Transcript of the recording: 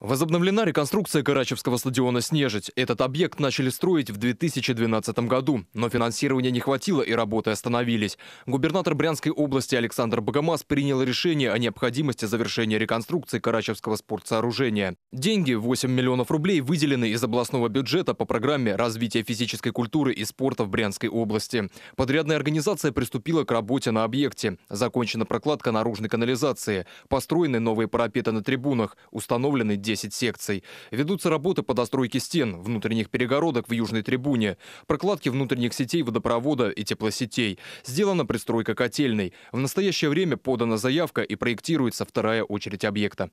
Возобновлена реконструкция Карачевского стадиона «Снежить». Этот объект начали строить в 2012 году, но финансирования не хватило и работы остановились. Губернатор Брянской области Александр Богомаз принял решение о необходимости завершения реконструкции Карачевского спортсооружения. Деньги, 8 миллионов рублей, выделены из областного бюджета по программе развития физической культуры и спорта в Брянской области». Подрядная организация приступила к работе на объекте. Закончена прокладка наружной канализации, построены новые парапеты на трибунах, установлены 10 секций. Ведутся работы по достройке стен, внутренних перегородок в южной трибуне, прокладки внутренних сетей водопровода и теплосетей. Сделана пристройка котельной. В настоящее время подана заявка и проектируется вторая очередь объекта.